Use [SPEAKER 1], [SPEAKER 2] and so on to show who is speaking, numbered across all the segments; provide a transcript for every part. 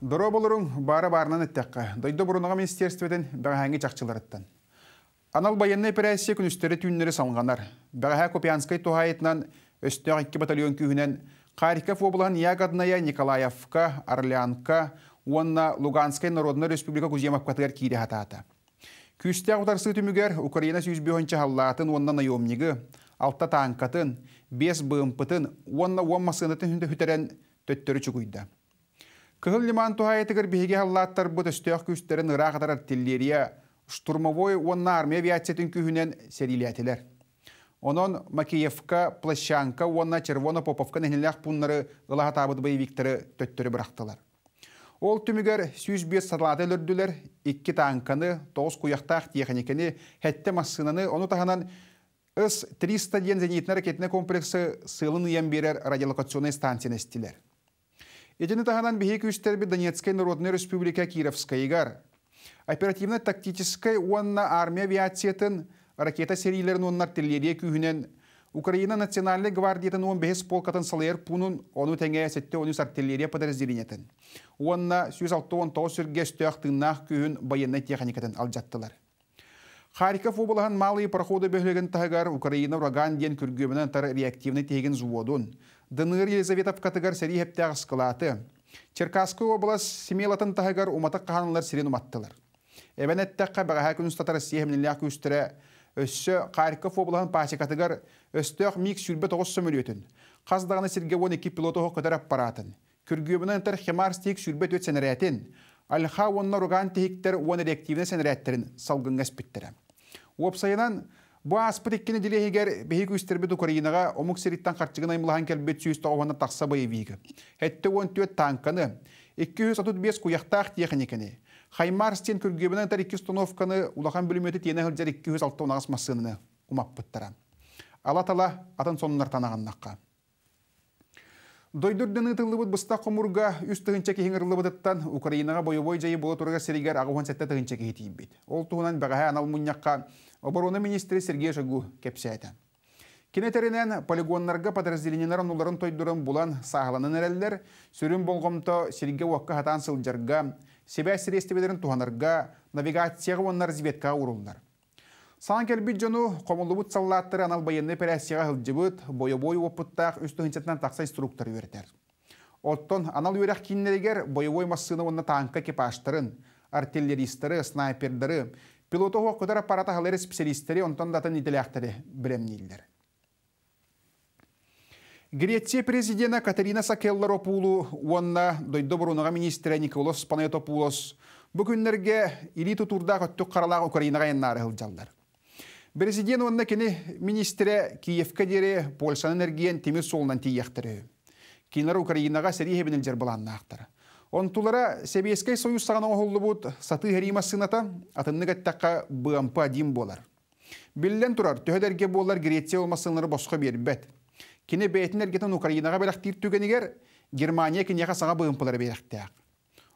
[SPEAKER 1] Доро болырың бары барынан әттәққа. Дойды бұрынаға министерстведен бәғәңі чақчыларыттан. Анал байынны операция күністері түйіндері салынғанар. Бәғаға Копианскай тұхайытынан өстіне 2 батальон күйінен Харьков облан ягадная Николаевка, Орлянка, онына Луганская Народная Республика Кузьемовкатығар кейді хатаата. Күсті ағытарсы түмігер Украина сүйіз бүйінші халлатын оннан айомнегі, алта танкатын, бес бұымпытын, онна он масынатын хүнді хүтерен төттөрі чүгүйді. Кыһыл лиман тухайытыгар биһиге халлааттар бут өстөөх күстерин артиллерия штурмовой онна армия авиациятын күйінен сэрилиэтилер. Онон Макеевка, Плащанка, онна Червона, Поповка нэхнилээх пуннары бай боевиктары төттөрү бұрақтылар. Ол түмігер 105 сатылады өлірділер, 2 танканы, 9 куяқтақ техникені, хәтті массынаны, оны тағанан ұс 300 ден зенитіні ракетіні комплексы сылын ем берер радиолокационный станцияны істілер. Едины тағанан бейек үстәрбі Донецкой Народной Республика Кировская игар. Оперативно-тактической уанна армия авиациятын ракета серийлерін оның артиллерия күйінен Украина Национальной гвардиятын 15 полкатын салайыр пунын оны тәңе сетте оныс артиллерия подразделениетін. Уанна 106-19 сүрге стөяқтыңнақ күйін байынна техникатын алжаттылар. Харьков облаһын малый проходы бөһлеген тагар Украина ураган ден күргөмөнөн тар реактивный теген зуодун. Дыныр Елизавета Катыгар сәрі ептәғ сқылаты. Черкаску облас семейлатын тағығар уматық қағанылар сирен уматтылар. Эбен әттәққа бағаға күн ұстатары сиемінілі ақы үстірі өссі Қарков облаған пасе катыгар өстөқ миг сүрбе тоғыз сөмір өтін. Қаздағыны сірге 12 пилоты көтер аппаратын. Күргөбінен тір хемар стейк сүрбе төт сәнірәтін. Алха онна руган тейіктер он реактивіне сәнірәттерін салғын әспеттірі. Опсайынан Бу аспыт иккені диле хигер бехик үстербет Украинаға омук сириттан харчыгына имлахан келбет сүйісті оғана тақса бай вигі. Хетті он түйет танканы, 235 куяқтақ тияхын екені. Хаймар стен күргебінің тар 2 установканы улахан бөліметі тені хілдер 206 онағас масыны умап бұттара. Алатала атын сонынар танағаннаққа. Дойдурдыны тылыбыт бұста құмурға үст тұғынчекі хеңірлыбытыттан Украинаға бойы бой жайы болы тұрға сиригер ағуан сәтті тұғынчекі етейбет. Ол туғынан бағая анал мұньяққа обороны министрі Сергей Жагу кепсәті. Кенетерінен полигоннарға подразделенінарын оларын тойдырын бұлан сағыланын әрелілер, сүрін болғымты Сергей Уаққа хатан сылдырға, себе сірестебедерін туғанарға, навигацияға онлар зветка ұрылдар. Сан келбит жону бұт саллаттыры анал байынны пәрәсияға бұт, бойы-бой опыттақ үсті тақса инструктор өртер. Оттон анал өрек кейінлерігер бойы-бой массыны онына таңқа кепаштырын, артиллеристыры, снайпердары, Пилоту хоққытар аппарата халер специалистері онтон датын ителяқтары білемнейлдер. Греция президента Катерина Сакелларопулу онна дойдо бұруныға министрі Николос Панайотопулос бүгіннерге элиту турда көттік қаралағы Украинаға еннары ғылжалдар. Президент онна кені министрі Киевка дере Польшан энергиян теміз солынан тиектірі. Кенлер Украинаға сәрі ебінілдер Онтулара Себескай союз сағана оғылы бұд саты ғерима сыната атынныға таққа бұғампа дим болар. Білден тұрар, төхедерге болар Греция олмасынлары босқа бербет. Кені бәйтін әргетін Украинаға бәліқтір түгенігер, Германия кенеға саға бұғымпылар бәліқтіяқ.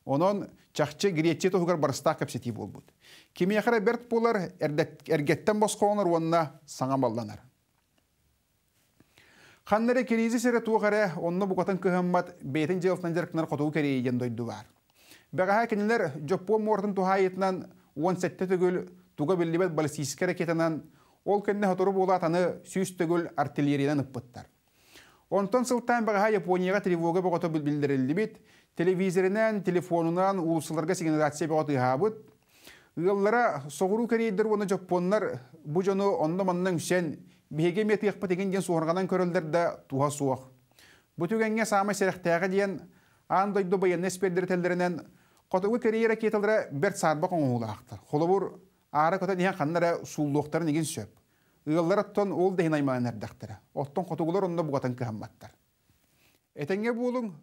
[SPEAKER 1] Онон чақчы Греция тұғығар барыста кәпсети болбуд. бұд. Кемеяқыра берт болар, әргеттен босқа онар, онына саңа балланар. Ханнары керейзі сірі туы қаре, онны бұқатын күхіммат бетін жевілтін жарқынар қотуы керейден дойды бар. Бәғаға кенелер жоппо мортын тұхайетінен 17 түгіл туға білдебет балистисік әрекетінен ол кенне ғатыру болатаны сүйіс түгіл артиллериядан ұппыттар. Онтон сылтан бәғаға Японияға тревога бұғаты білдірілді бет, телевизорынан, телефонынан ұлысыларға сигналация бұғаты ғабыт, Ғыллара соғыру керейдір оны жоппонлар бұ жоны онды манның сен биһиге деген ден суғырғанан көрөлдер да туға суох бүтүгенге саамай серехтээге диэн аан дойду быйеннес бердирителдеринен котугу кериера кетилдера бер сарба коңуулаахтар холобур аара ханнара игин сөп ыыллар оттон ол дехин аймаан оттон котугулар этеңге